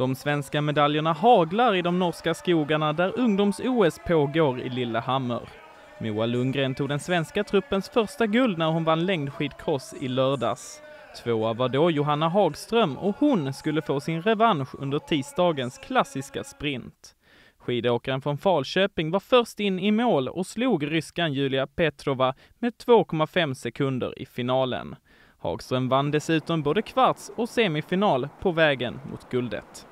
De svenska medaljerna haglar i de norska skogarna där ungdoms-OS pågår i Lillehammer. Moa Lundgren tog den svenska truppens första guld när hon vann längdskidcross i lördags. Tvåa var då Johanna Hagström och hon skulle få sin revansch under tisdagens klassiska sprint. Skidåkaren från Falköping var först in i mål och slog ryskan Julia Petrova med 2,5 sekunder i finalen. Hagström vann dessutom både kvarts och semifinal på vägen mot guldet.